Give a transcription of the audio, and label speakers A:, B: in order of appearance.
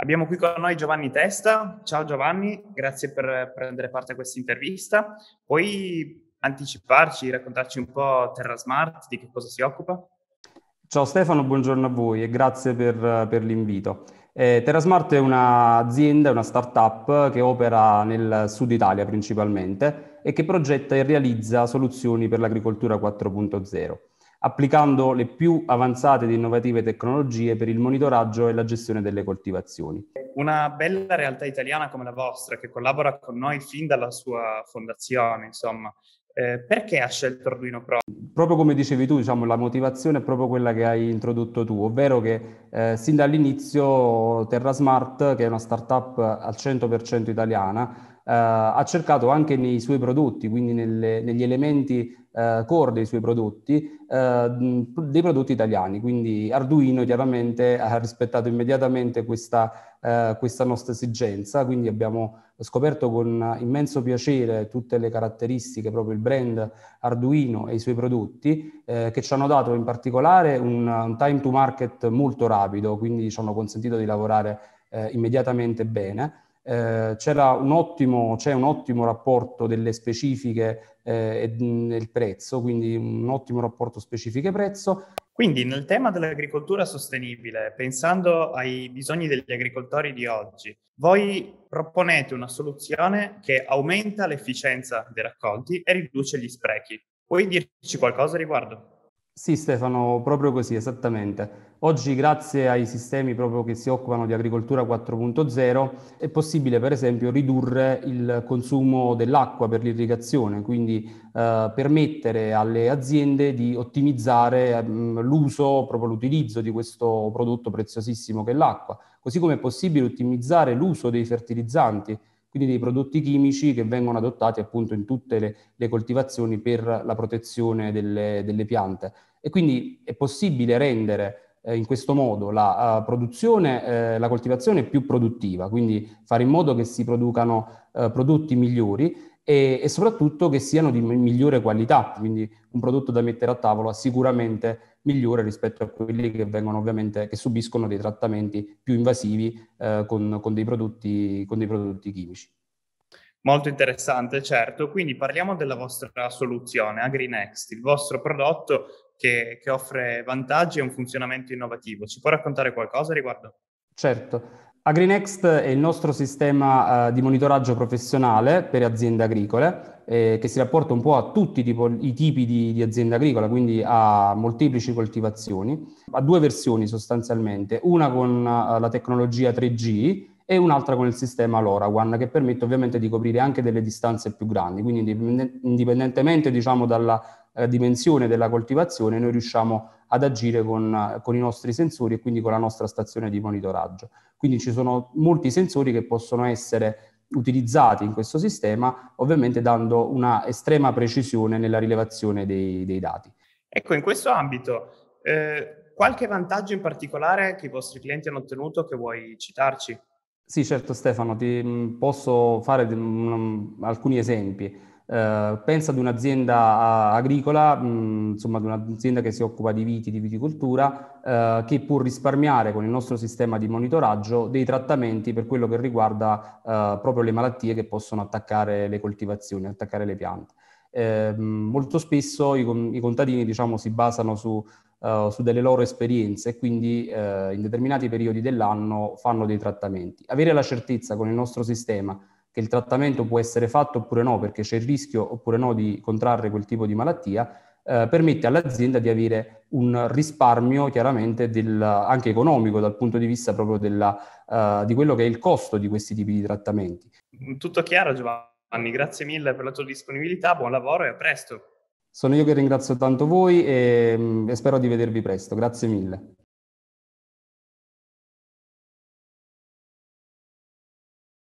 A: Abbiamo qui con noi Giovanni Testa. Ciao Giovanni, grazie per prendere parte a questa intervista. Puoi anticiparci, raccontarci un po' Terra Smart, di che cosa si occupa?
B: Ciao Stefano, buongiorno a voi e grazie per, per l'invito. Eh, TerraSmart è un'azienda, una startup che opera nel sud Italia principalmente e che progetta e realizza soluzioni per l'agricoltura 4.0 applicando le più avanzate ed innovative tecnologie per il monitoraggio e la gestione delle coltivazioni.
A: Una bella realtà italiana come la vostra, che collabora con noi fin dalla sua fondazione, insomma, eh, perché ha scelto Arduino Pro?
B: Proprio come dicevi tu, diciamo, la motivazione è proprio quella che hai introdotto tu, ovvero che eh, sin dall'inizio Terra Smart, che è una startup al 100% italiana, eh, ha cercato anche nei suoi prodotti, quindi nelle, negli elementi eh, core dei suoi prodotti, eh, dei prodotti italiani. Quindi Arduino chiaramente ha rispettato immediatamente questa, questa nostra esigenza, quindi abbiamo scoperto con immenso piacere tutte le caratteristiche, proprio il brand Arduino e i suoi prodotti, eh, che ci hanno dato in particolare un, un, time to market molto rapido, quindi ci hanno consentito di lavorare eh, immediatamente bene. Eh, c'era un ottimo, c'è un ottimo rapporto delle specifiche eh, e del prezzo, quindi un ottimo rapporto specifiche-prezzo. Quindi nel tema dell'agricoltura sostenibile, pensando ai bisogni
A: degli agricoltori di oggi, voi proponete una soluzione che aumenta l'efficienza dei raccolti e riduce gli sprechi. Puoi dirci qualcosa riguardo?
B: Sì, Stefano, proprio così, esattamente. Oggi, grazie ai sistemi proprio che si occupano di agricoltura 4.0, è possibile, per esempio, ridurre il consumo dell'acqua per l'irrigazione, quindi eh, permettere alle aziende di ottimizzare mh, mm, l'uso, proprio l'utilizzo di questo prodotto preziosissimo che è l'acqua, così come è possibile ottimizzare l'uso dei fertilizzanti quindi dei prodotti chimici che vengono adottati appunto in tutte le, le coltivazioni per la protezione delle, delle, piante. E quindi è possibile rendere eh, in questo modo la uh, produzione, eh, la coltivazione più produttiva, quindi fare in modo che si producano eh, prodotti migliori e, e soprattutto che siano di migliore qualità, quindi un prodotto da mettere a tavola sicuramente migliore rispetto a quelli che vengono ovviamente, che subiscono dei trattamenti più invasivi eh, con, con, dei prodotti, con, dei prodotti, chimici.
A: Molto interessante, certo. Quindi parliamo della vostra soluzione, AgriNext, il vostro prodotto che, che offre vantaggi e un funzionamento innovativo. Ci può raccontare qualcosa riguardo?
B: Certo, AgriNext è il nostro sistema eh, di monitoraggio professionale per aziende agricole eh, che si rapporta un po' a tutti tipo, i tipi di, di azienda agricola, quindi a molteplici coltivazioni, a due versioni sostanzialmente, una con uh, la tecnologia 3G e un'altra con il sistema LoRaWAN che permette ovviamente di coprire anche delle distanze più grandi, quindi indipendentemente diciamo, dalla eh, dimensione della coltivazione noi riusciamo a ad agire con, con, i nostri sensori e quindi con la nostra stazione di monitoraggio. Quindi ci sono molti sensori che possono essere utilizzati in questo sistema, ovviamente dando una estrema precisione nella rilevazione dei, dei dati.
A: Ecco, in questo ambito, eh, qualche vantaggio in particolare che i vostri clienti hanno ottenuto che vuoi citarci?
B: Sì, certo Stefano, ti mm, posso fare mm, alcuni esempi. Eh, pensa ad un'azienda agricola, mh, insomma ad un'azienda che si occupa di viti, di viticoltura, uh, che può risparmiare con il nostro sistema di monitoraggio dei trattamenti per quello che riguarda uh, proprio le malattie che possono attaccare le coltivazioni, attaccare le piante. Eh, molto spesso i, i contadini diciamo, si basano su, uh, su, delle loro esperienze e quindi uh, in determinati periodi dell'anno fanno dei trattamenti. Avere la certezza con il nostro sistema che il trattamento può essere fatto oppure no, perché c'è il rischio oppure no di contrarre quel tipo di malattia, eh, permette all'azienda di avere un risparmio chiaramente del, anche economico dal punto di vista proprio della, uh, di quello che è il costo di questi tipi di trattamenti.
A: Tutto chiaro Giovanni, grazie mille per la tua disponibilità, buon lavoro e a presto.
B: Sono io che ringrazio tanto voi e, mm, e spero di vedervi presto, grazie mille.